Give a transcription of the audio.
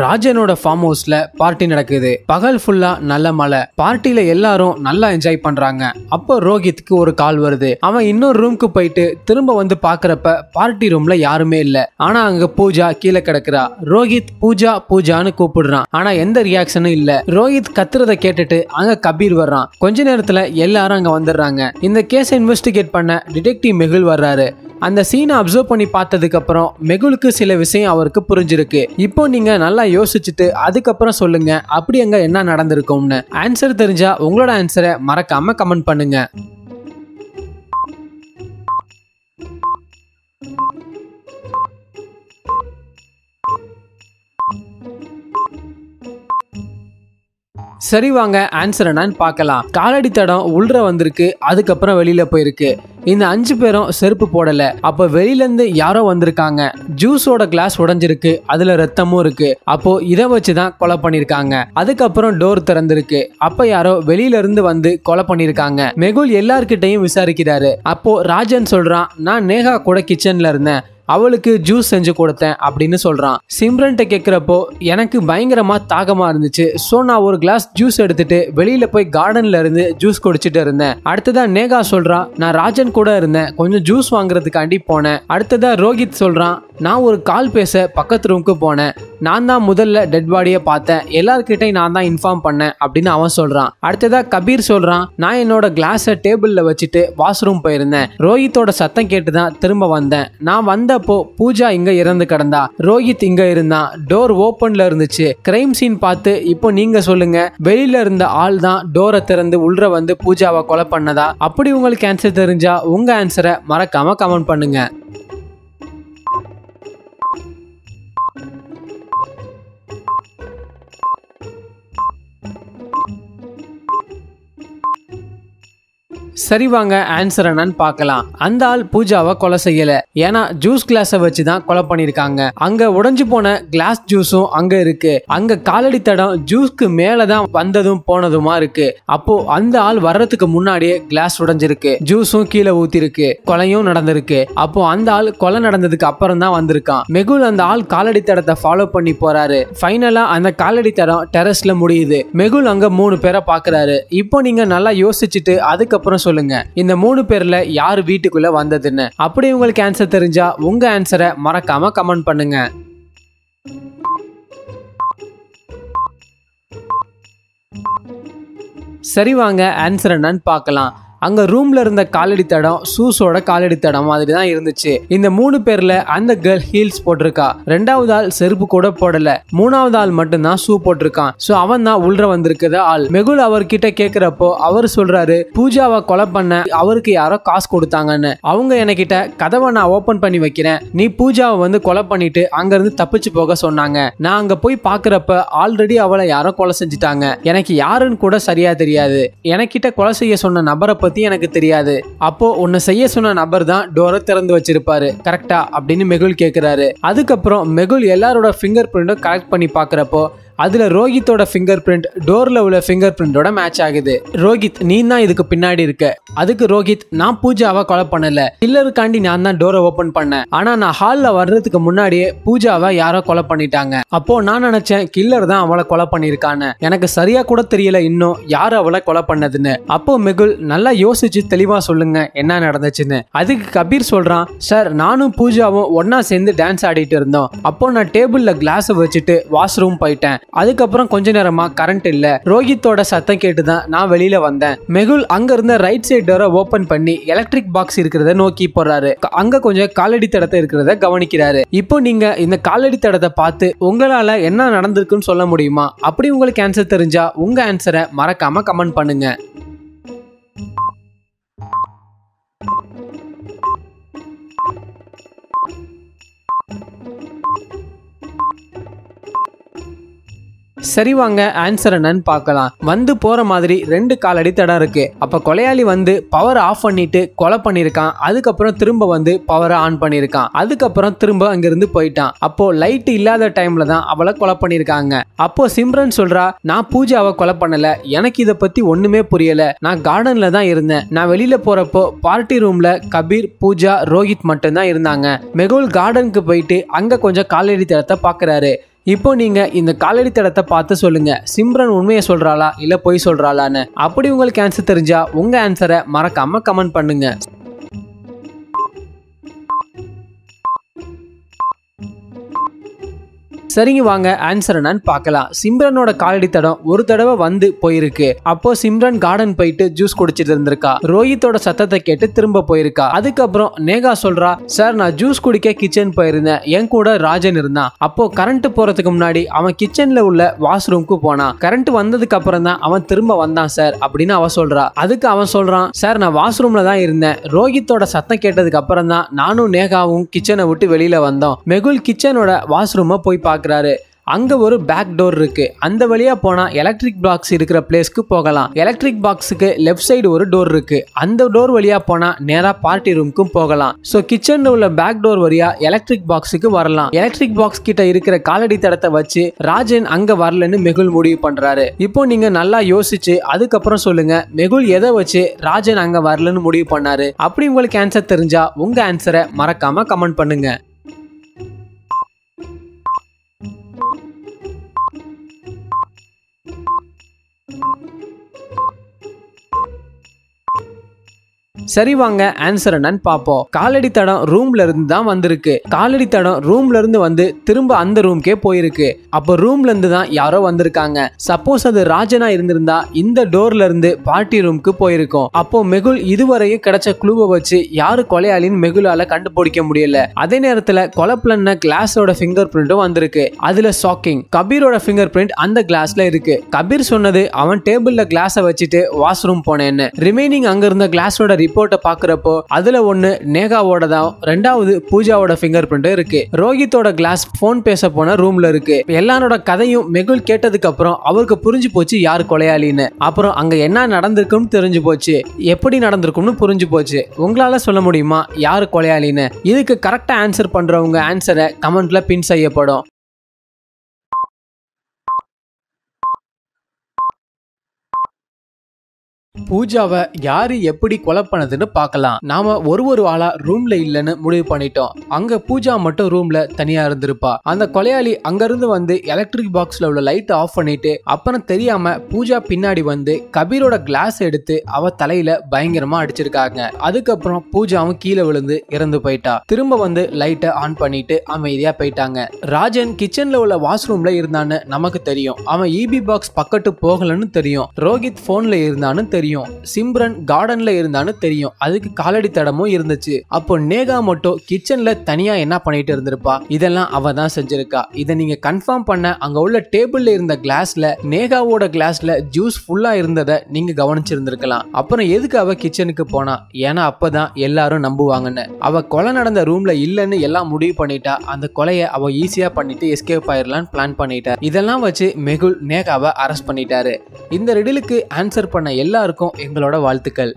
ராஜனோட form ஹவுஸ்ல party நடக்குது பகல் ஃபுல்லா நல்ல மழை பார்ட்டியில எல்லாரும் நல்லா என்ஜாய் பண்றாங்க அப்போ ரோஹித்க்கு ஒரு கால் வருது அவன் இன்னொரு ரூம்க்கு போயிட்டு திரும்ப வந்து பாக்குறப்ப பார்ட்டி ரூம்ல யாருமே இல்ல ஆனா அங்க பூஜா கீழே கிடக்குறா ரோஹித் பூஜா பூஜான்னு கூப்பிடுறான் ஆனா எந்த ரியாக்ஷனும் இல்ல ரோஹித் கத்துறத கேட்டுட்டு அங்க கபீர் வர்றான் கொஞ்ச நேரத்துல எல்லாரும் அங்க வந்துடுறாங்க இந்த கேஸை இன்வெஸ்டிகேட் பண்ண டிடெக்டிவ் மெகுல் வர்றாரு அந்த சீனை அப்சர்வ் பண்ணி பார்த்ததுக்கு அப்புறம் மெகுலுக்கு சில விஷயம் அவருக்கு புரிஞ்சிருக்கு இப்போ நீங்க நல்லா யோசிச்சுட்டு அதுக்கப்புறம் சொல்லுங்க அப்படி எங்க என்ன நடந்திருக்கும்னு ஆன்சர் தெரிஞ்சா உங்களோட ஆன்சரை மறக்காம கமெண்ட் பண்ணுங்க சரி வாங்க ஆன்சர் என்னன்னு பார்க்கலாம் காலடி தடம் உள்ற வந்திருக்கு அதுக்கப்புறம் வெளியில போயிருக்கு இந்த அஞ்சு பேரும் செருப்பு போடல அப்ப வெளியில இருந்து யாரோ வந்திருக்காங்க ஜூஸோட கிளாஸ் உடஞ்சிருக்கு அதுல ரத்தமும் இருக்கு அப்போ இதை வச்சுதான் கொலை பண்ணிருக்காங்க அதுக்கப்புறம் டோர் திறந்திருக்கு அப்ப யாரோ வெளியில இருந்து வந்து கொலை பண்ணிருக்காங்க மெகுல் எல்லார்கிட்டையும் விசாரிக்கிறாரு அப்போ ராஜன் சொல்றான் நான் நேகா கூட கிச்சன்ல இருந்தேன் அவளுக்கு ஜூஸ் செஞ்சு கொடுத்தேன் அப்படின்னு சொல்கிறான் சிம்ரன்ட்ட கேட்குறப்போ எனக்கு பயங்கரமாக தாகமாக இருந்துச்சு ஸோ நான் ஒரு கிளாஸ் ஜூஸ் எடுத்துட்டு வெளியில் போய் கார்டனில் இருந்து ஜூஸ் குடிச்சிட்டு இருந்தேன் அடுத்ததான் நேகா சொல்கிறான் நான் ராஜன் கூட இருந்தேன் கொஞ்சம் ஜூஸ் வாங்குறதுக்காண்டி போனேன் அடுத்ததாக ரோஹித் சொல்கிறான் நான் ஒரு கால் பேச பக்கத்து ரூமுக்கு போனேன் நான் தான் முதல்ல டெட் பாடியை பார்த்தேன் எல்லார்கிட்டையும் நான் தான் இன்ஃபார்ம் பண்ணேன் அப்படின்னு அவன் சொல்கிறான் அடுத்ததாக கபீர் சொல்கிறான் நான் என்னோட கிளாஸை டேபிளில் வச்சுட்டு வாஷ்ரூம் போயிருந்தேன் ரோஹித்தோட சத்தம் கேட்டு தான் திரும்ப வந்தேன் நான் வந்த வந்தப்போ பூஜா இங்க இறந்து கிடந்தா ரோஹித் இங்க இருந்தான் டோர் ஓபன்ல இருந்துச்சு கிரைம் சீன் பார்த்து இப்போ நீங்க சொல்லுங்க வெளியில இருந்த ஆள் தான் டோரை திறந்து உள்ள வந்து பூஜாவை கொலை பண்ணதா அப்படி உங்களுக்கு ஆன்சர் தெரிஞ்சா உங்க ஆன்சரை மறக்காம கமெண்ட் பண்ணுங்க சரி வாங்க ஆன்சர் என்னன்னு பார்க்கலாம் அந்த ஆள் பூஜாவை கொலை செய்யல ஏன்னா ஜூஸ் கிளாஸ வச்சு தான் கொலை பண்ணிருக்காங்க அங்க உடஞ்சு போன கிளாஸ் ஜூஸும் அங்க இருக்கு அங்க காலடி தடம் ஜூஸ்க்கு மேலதான் வந்ததும் போனதுமா இருக்கு அப்போ அந்த ஆள் வர்றதுக்கு முன்னாடியே கிளாஸ் உடஞ்சிருக்கு ஜூஸும் கீழே ஊத்திருக்கு கொலையும் நடந்திருக்கு அப்போ அந்த ஆள் கொலை நடந்ததுக்கு அப்புறம் தான் வந்திருக்கான் மெகுல் அந்த ஆள் காலடி தடத்தை ஃபாலோ பண்ணி போறாரு ஃபைனலா அந்த காலடி தடம் டெரஸ்ல முடியுது மெகுல் அங்க மூணு பேரை பாக்குறாரு இப்போ நீங்க நல்லா யோசிச்சுட்டு அதுக்கப்புறம் சொல்லுங்க இந்த மூணு பேர்ல யார் வீட்டுக்குள்ள வந்ததுன்னு அப்படி உங்களுக்கு ஆன்சர் தெரிஞ்சா உங்க ஆன்சரை மறக்காம கமெண்ட் பண்ணுங்க சரி வாங்க ஆன்சர் என்னன்னு பார்க்கலாம் அங்க ரூம்ல இருந்த காலடி தடம் சூஸோட காலடி தடம் மாதிரி தான் இருந்துச்சு இந்த மூணு பேர்ல அந்த கேர்ள் ஹீல்ஸ் போட்டிருக்கா ரெண்டாவது ஆள் செருப்பு கூட போடல மூணாவது ஆள் மட்டும்தான் ஷூ போட்டிருக்கான் சோ அவன் தான் உள்ற வந்திருக்கிற ஆள் மெகுல் அவர்கிட்ட கேக்குறப்போ அவர் சொல்றாரு பூஜாவை கொலை பண்ண அவருக்கு யாரோ காசு கொடுத்தாங்கன்னு அவங்க என்கிட்ட கதவை நான் ஓபன் பண்ணி வைக்கிறேன் நீ பூஜாவை வந்து கொலை பண்ணிட்டு அங்க இருந்து தப்பிச்சு போக சொன்னாங்க நான் அங்க போய் பாக்குறப்ப ஆல்ரெடி அவளை யாரோ கொலை செஞ்சுட்டாங்க எனக்கு யாருன்னு கூட சரியா தெரியாது எனக்கிட்ட கொலை செய்ய சொன்ன நபரை பற்றி எனக்கு தெரியாது அப்போ உன்னை செய்ய சொன்ன நபர் தான் டோரை திறந்து வச்சிருப்பாரு கரெக்டா அப்படின்னு மெகுல் கேட்குறாரு அதுக்கப்புறம் மெகுல் எல்லாரோட ஃபிங்கர் பிரிண்டும் கலெக்ட் பண்ணி பார்க்குறப்போ அதில் ரோஹித்தோட ஃபிங்கர் பிரிண்ட் டோரில் உள்ள ஃபிங்கர் பிரிண்டோட மேட்ச் ஆகுது ரோஹித் நீ தான் இதுக்கு பின்னாடி இருக்க அதுக்கு ரோஹித் நான் பூஜாவை கொலை பண்ணல கில்லருக்காண்டி நான் தான் டோரை ஓப்பன் பண்ணேன் ஆனால் நான் ஹாலில் வர்றதுக்கு முன்னாடியே பூஜாவை யாரோ கொலை பண்ணிட்டாங்க அப்போ நான் நினைச்சேன் கில்லர் தான் அவளை கொலை பண்ணியிருக்கானு எனக்கு சரியா கூட தெரியல இன்னும் யார் அவளை கொலை பண்ணதுன்னு அப்போ மெகுல் நல்லா யோசிச்சு தெளிவாக சொல்லுங்க என்ன நடந்துச்சுன்னு அதுக்கு கபீர் சொல்றான் சார் நானும் பூஜாவும் ஒன்னா சேர்ந்து டான்ஸ் ஆடிட்டு இருந்தோம் அப்போ நான் டேபிளில் கிளாஸை வச்சுட்டு வாஷ் ரூம் போயிட்டேன் அதுக்கப்புறம் கொஞ்ச நேரமா கரண்ட் இல்ல ரோஹித்தோட சத்தம் கேட்டு தான் நான் வெளியில வந்தேன் மெகுல் அங்க இருந்த ரைட் சைட் டோரை ஓபன் பண்ணி எலக்ட்ரிக் பாக்ஸ் இருக்கிறத நோக்கி போறாரு அங்க கொஞ்சம் காலடி தடத்தை இருக்கிறத கவனிக்கிறாரு இப்போ நீங்க இந்த காலடி தடத்தை பார்த்து உங்களால என்ன நடந்திருக்குன்னு சொல்ல முடியுமா அப்படி உங்களுக்கு ஆன்சர் தெரிஞ்சா உங்க ஆன்சரை மறக்காம கமெண்ட் பண்ணுங்க சரி வாங்க ஆன்சர் என்னன்னு பார்க்கலாம் வந்து போற மாதிரி ரெண்டு காலடி தடம் இருக்கு அப்ப கொலையாளி வந்து பவர் ஆஃப் பண்ணிட்டு கொலை பண்ணிருக்கான் அதுக்கப்புறம் திரும்ப வந்து பவரை ஆன் பண்ணிருக்கான் அதுக்கப்புறம் திரும்ப அங்கிருந்து போயிட்டான் அப்போ லைட் இல்லாத டைம்ல தான் அவளை கொலை பண்ணிருக்காங்க அப்போ சிம்ரன் சொல்றா நான் பூஜாவை கொலை பண்ணல எனக்கு இதை பத்தி ஒண்ணுமே புரியல நான் கார்டன்ல தான் இருந்தேன் நான் வெளியில போறப்போ பார்ட்டி ரூம்ல கபீர் பூஜா ரோஹித் மட்டும்தான் இருந்தாங்க மெகுல் கார்டனுக்கு போயிட்டு அங்க கொஞ்சம் காலடி தடத்தை பாக்குறாரு இப்போ நீங்க இந்த காலடி தடத்தை பார்த்து சொல்லுங்க சிம்ரன் உண்மையை சொல்றாளா இல்ல பொய் சொல்றாளான்னு அப்படி உங்களுக்கு ஆன்சர் தெரிஞ்சா உங்க ஆன்சரை மறக்காம கமெண்ட் பண்ணுங்க சரிங்க வாங்க ஆன்சர் என்னன்னு பார்க்கலாம் சிம்ரனோட காலடி தடம் ஒரு தடவை வந்து போயிருக்கு அப்போ சிம்ரன் கார்டன் போயிட்டு ஜூஸ் குடிச்சிட்டு இருந்திருக்கா ரோஹித்தோட சத்தத்தை கேட்டு திரும்ப போயிருக்கா அதுக்கப்புறம் நேகா சொல்றா சார் நான் ஜூஸ் குடிக்க கிச்சன் போயிருந்தேன் என் கூட ராஜன் இருந்தான் அப்போ கரண்ட் போறதுக்கு முன்னாடி அவன் கிச்சன்ல உள்ள வாஷ்ரூம்க்கு போனான் கரண்ட் வந்ததுக்கு அப்புறம் தான் அவன் திரும்ப வந்தான் சார் அப்படின்னு அவன் சொல்றா அதுக்கு அவன் சொல்றான் சார் நான் வாஷ்ரூம்ல தான் இருந்தேன் ரோஹித்தோட சத்தம் கேட்டதுக்கு அப்புறம் தான் நானும் நேகாவும் கிச்சனை விட்டு வெளியில வந்தோம் மெகுல் கிச்சனோட வாஷ்ரூமை போய் பார்க்க பார்க்குறாரு அங்கே ஒரு பேக் டோர் இருக்குது அந்த வழியாக போனால் எலக்ட்ரிக் பாக்ஸ் இருக்கிற பிளேஸ்க்கு போகலாம் எலக்ட்ரிக் பாக்ஸுக்கு லெஃப்ட் சைடு ஒரு டோர் இருக்குது அந்த டோர் வழியாக போனால் நேராக பார்ட்டி ரூம்க்கும் போகலாம் ஸோ கிச்சனில் உள்ள பேக் டோர் வழியாக எலக்ட்ரிக் பாக்ஸுக்கு வரலாம் எலக்ட்ரிக் பாக்ஸ் கிட்ட இருக்கிற காலடி தடத்தை வச்சு ராஜன் அங்கே வரலன்னு மெகுல் முடிவு பண்ணுறாரு இப்போ நீங்கள் நல்லா யோசிச்சு அதுக்கப்புறம் சொல்லுங்க மெகுல் எதை வச்சு ராஜன் அங்கே வரலன்னு முடிவு பண்ணாரு அப்படி உங்களுக்கு ஆன்சர் தெரிஞ்சா உங்கள் ஆன்சரை மறக்காமல் கமெண்ட் பண்ணுங்கள் சரி வாங்க ஆன்சர் என்னன்னு பார்ப்போம் காலடி தடம் ரூம்ல இருந்து தான் வந்திருக்கு காலடி தடம் ரூம்ல இருந்து வந்து திரும்ப அந்த ரூம்க்கே போயிருக்கு அப்போ ரூம்ல இருந்து தான் யாரோ வந்திருக்காங்க சப்போஸ் அது ராஜனா இருந்திருந்தா இந்த டோர்ல இருந்து பார்ட்டி ரூம்க்கு போயிருக்கும் அப்போ மெகுல் இதுவரையும் கிடைச்ச குழுவை வச்சு யாரு கொலையாளின்னு மெகுலால கண்டுபிடிக்க முடியல அதே நேரத்துல கொலை பிளன்ன கிளாஸோட ஃபிங்கர் பிரிண்டும் வந்திருக்கு அதுல ஷாக்கிங் கபீரோட ஃபிங்கர் பிரிண்ட் அந்த கிளாஸ்ல இருக்கு கபீர் சொன்னது அவன் டேபிள்ல கிளாஸை வச்சுட்டு வாஷ் ரூம் போனேன்னு ரிமைனிங் அங்க இருந்த கிளாஸோட ரிப்போர்ட் ரிப்போர்ட்டை பாக்குறப்போ அதுல ஒன்று நேகாவோட தான் ரெண்டாவது பூஜாவோட ஃபிங்கர் பிரிண்ட் இருக்கு ரோஹித்தோட கிளாஸ் போன் பேச போன ரூம்ல இருக்கு எல்லாரோட கதையும் மெகுல் கேட்டதுக்கு அப்புறம் அவருக்கு புரிஞ்சு போச்சு யார் கொலையாளின்னு அப்புறம் அங்க என்ன நடந்திருக்கும்னு தெரிஞ்சு போச்சு எப்படி நடந்திருக்கும்னு புரிஞ்சு போச்சு உங்களால சொல்ல முடியுமா யார் கொலையாளின்னு இதுக்கு கரெக்டா ஆன்சர் பண்றவங்க ஆன்சரை கமெண்ட்ல பின் செய்யப்படும் பூஜாவை யாரு எப்படி கொலை பண்ணதுன்னு பார்க்கலாம் நாம ஒரு ஒரு ஆளா ரூம்ல இல்லைன்னு முடிவு பண்ணிட்டோம் அங்க பூஜா மட்டும் ரூம்ல தனியா இருந்திருப்பா அந்த கொலையாளி அங்கிருந்து வந்து எலக்ட்ரிக் பாக்ஸ்ல உள்ள லைட் ஆஃப் பண்ணிட்டு அப்புறம் தெரியாம பூஜா பின்னாடி வந்து கபீரோட கிளாஸ் எடுத்து அவ தலையில பயங்கரமா அடிச்சிருக்காங்க அதுக்கப்புறம் பூஜாவும் கீழே விழுந்து இறந்து போயிட்டா திரும்ப வந்து லைட்டை ஆன் பண்ணிட்டு அமைதியா போயிட்டாங்க ராஜன் கிச்சன்ல உள்ள வாஷ்ரூம்ல இருந்தான்னு நமக்கு தெரியும் அவன் இபி e பாக்ஸ் பக்கத்து போகலன்னு தெரியும் ரோஹித் போன்ல இருந்தான்னு தெரியும் தெரியும் சிம்ரன் கார்டன்ல இருந்தான்னு தெரியும் அதுக்கு காலடி தடமும் இருந்துச்சு அப்போ நேகா மட்டும் கிச்சன்ல தனியா என்ன பண்ணிட்டு இருந்திருப்பா இதெல்லாம் அவ தான் செஞ்சிருக்கா இதை நீங்க கன்ஃபார்ம் பண்ண அங்க உள்ள டேபிள்ல இருந்த கிளாஸ்ல நேகாவோட கிளாஸ்ல ஜூஸ் ஃபுல்லா இருந்ததை நீங்க கவனிச்சிருந்திருக்கலாம் அப்புறம் எதுக்கு அவ கிச்சனுக்கு போனா ஏன்னா அப்பதான் எல்லாரும் நம்புவாங்கன்னு அவ கொலை நடந்த ரூம்ல இல்லைன்னு எல்லாம் முடிவு பண்ணிட்டா அந்த கொலையை அவ ஈஸியா பண்ணிட்டு எஸ்கேப் ஆயிரலான்னு பிளான் பண்ணிட்டா இதெல்லாம் வச்சு மெகுல் நேகாவை அரெஸ்ட் பண்ணிட்டாரு இந்த ரெடிலுக்கு ஆன்சர் பண்ண எல்லாருக்கும் எல்லாருக்கும் எங்களோட வாழ்த்துக்கள்